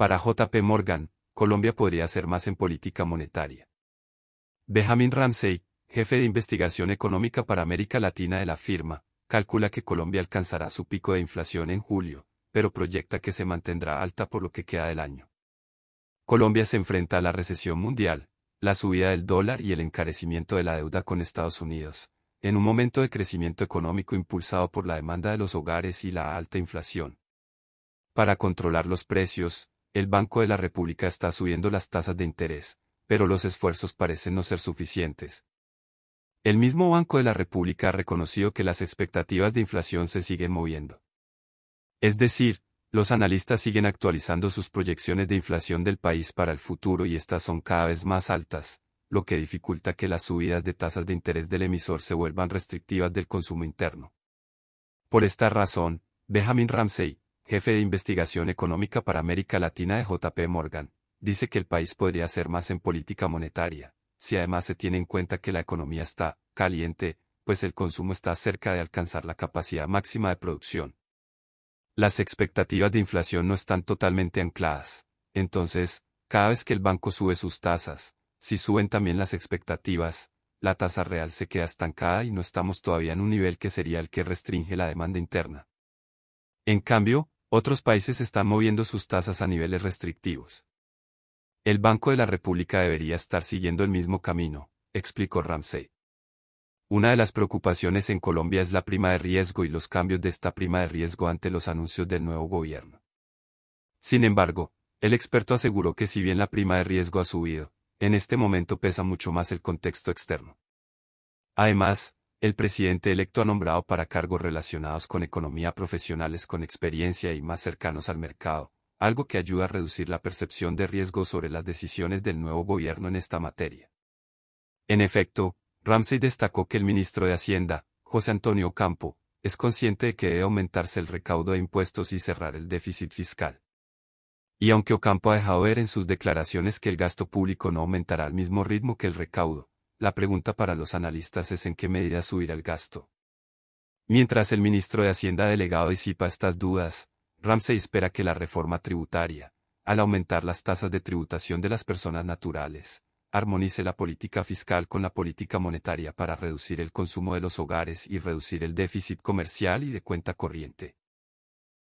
Para JP Morgan, Colombia podría hacer más en política monetaria. Benjamin Ramsey, jefe de investigación económica para América Latina de la firma, calcula que Colombia alcanzará su pico de inflación en julio, pero proyecta que se mantendrá alta por lo que queda del año. Colombia se enfrenta a la recesión mundial, la subida del dólar y el encarecimiento de la deuda con Estados Unidos, en un momento de crecimiento económico impulsado por la demanda de los hogares y la alta inflación. Para controlar los precios, el Banco de la República está subiendo las tasas de interés, pero los esfuerzos parecen no ser suficientes. El mismo Banco de la República ha reconocido que las expectativas de inflación se siguen moviendo. Es decir, los analistas siguen actualizando sus proyecciones de inflación del país para el futuro y estas son cada vez más altas, lo que dificulta que las subidas de tasas de interés del emisor se vuelvan restrictivas del consumo interno. Por esta razón, Benjamin Ramsey, jefe de investigación económica para América Latina de JP Morgan, dice que el país podría hacer más en política monetaria, si además se tiene en cuenta que la economía está caliente, pues el consumo está cerca de alcanzar la capacidad máxima de producción. Las expectativas de inflación no están totalmente ancladas, entonces, cada vez que el banco sube sus tasas, si suben también las expectativas, la tasa real se queda estancada y no estamos todavía en un nivel que sería el que restringe la demanda interna. En cambio, otros países están moviendo sus tasas a niveles restrictivos. El Banco de la República debería estar siguiendo el mismo camino, explicó Ramsey. Una de las preocupaciones en Colombia es la prima de riesgo y los cambios de esta prima de riesgo ante los anuncios del nuevo gobierno. Sin embargo, el experto aseguró que si bien la prima de riesgo ha subido, en este momento pesa mucho más el contexto externo. Además, el presidente electo ha nombrado para cargos relacionados con economía profesionales con experiencia y más cercanos al mercado, algo que ayuda a reducir la percepción de riesgo sobre las decisiones del nuevo gobierno en esta materia. En efecto, Ramsey destacó que el ministro de Hacienda, José Antonio Ocampo, es consciente de que debe aumentarse el recaudo de impuestos y cerrar el déficit fiscal. Y aunque Ocampo ha dejado ver en sus declaraciones que el gasto público no aumentará al mismo ritmo que el recaudo, la pregunta para los analistas es en qué medida subirá el gasto. Mientras el ministro de Hacienda delegado disipa estas dudas, Ramsey espera que la reforma tributaria, al aumentar las tasas de tributación de las personas naturales, armonice la política fiscal con la política monetaria para reducir el consumo de los hogares y reducir el déficit comercial y de cuenta corriente.